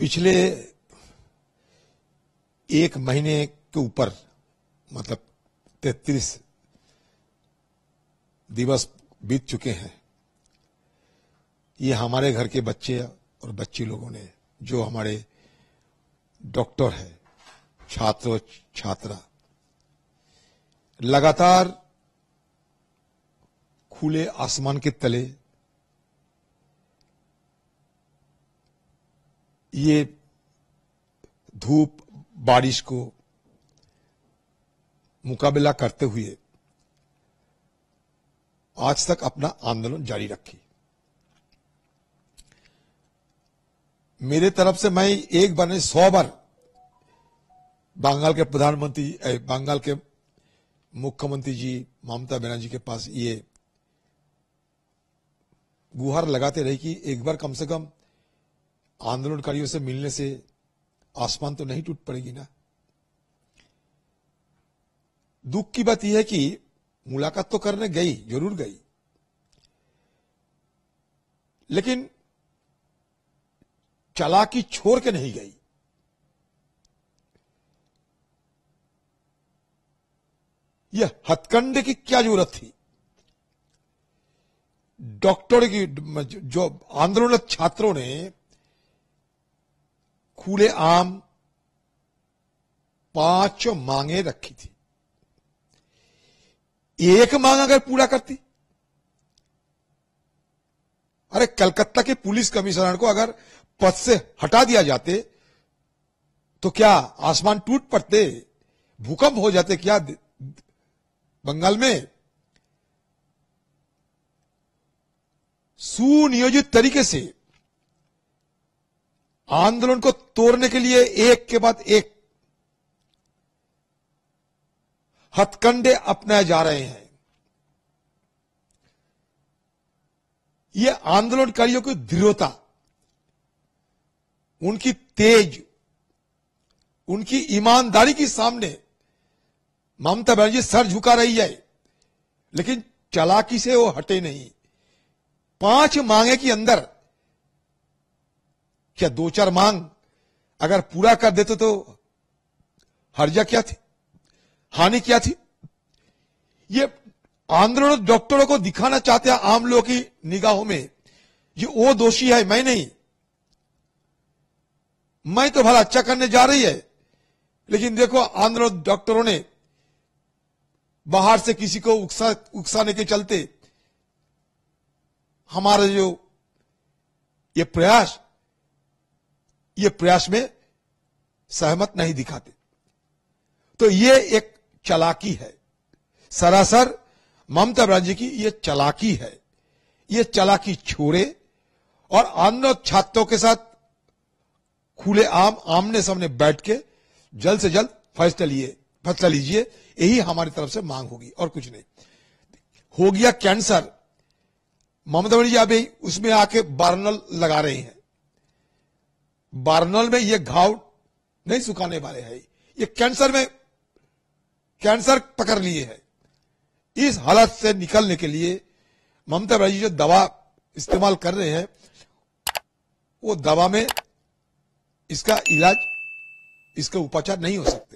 पिछले एक महीने के ऊपर मतलब तैतीस दिवस बीत चुके हैं ये हमारे घर के बच्चे और बच्ची लोगों ने जो हमारे डॉक्टर है छात्र छात्रा लगातार खुले आसमान के तले ये धूप बारिश को मुकाबला करते हुए आज तक अपना आंदोलन जारी रखी मेरे तरफ से मैं एक बार नहीं सौ बार बंगाल के प्रधानमंत्री बंगाल के मुख्यमंत्री जी ममता बनर्जी के पास ये गुहार लगाते रहे कि एक बार कम से कम आंदोलनकारियों से मिलने से आसमान तो नहीं टूट पड़ेगी ना दुख की बात यह है कि मुलाकात तो करने गई जरूर गई लेकिन चालाकी छोड़ के नहीं गई यह हथकंडे की क्या जरूरत थी डॉक्टर की जो आंदोलन छात्रों ने खुले आम पांच मांगे रखी थी एक मांग अगर पूरा करती अरे कलकत्ता के पुलिस कमिश्नर को अगर पद से हटा दिया जाते तो क्या आसमान टूट पड़ते भूकंप हो जाते क्या बंगाल में सुनियोजित तरीके से आंदोलन को तोड़ने के लिए एक के बाद एक हथकंडे अपनाए जा रहे हैं यह आंदोलनकारियों की दृढ़ता उनकी तेज उनकी ईमानदारी के सामने ममता बनर्जी सर झुका रही है लेकिन चलाकी से वो हटे नहीं पांच मांगे के अंदर क्या दो चार मांग अगर पूरा कर देते तो हर्जा क्या थी हानि क्या थी ये आंदोलन डॉक्टरों को दिखाना चाहते हैं आम लोगों की निगाहों में ये वो दोषी है मैं नहीं मैं तो भला अच्छा करने जा रही है लेकिन देखो आंदोलन डॉक्टरों ने बाहर से किसी को उकसा उकसाने के चलते हमारा जो ये प्रयास ये प्रयास में सहमत नहीं दिखाते तो ये एक चलाकी है सरासर ममता बनर्जी की ये चलाकी है ये चलाकी छोड़े और अन्य छात्रों के साथ खुले आम आमने सामने बैठ के जल्द से जल्द फैसला लिए फैसला लीजिए यही हमारी तरफ से मांग होगी और कुछ नहीं हो गया कैंसर ममता बनर्जी अभी उसमें आके बर्नल लगा रहे हैं बार्नल में ये घाव नहीं सुखाने वाले है ये कैंसर में कैंसर पकड़ लिए है इस हालत से निकलने के लिए ममता बनर्जी जो दवा इस्तेमाल कर रहे हैं वो दवा में इसका इलाज इसका उपचार नहीं हो सकता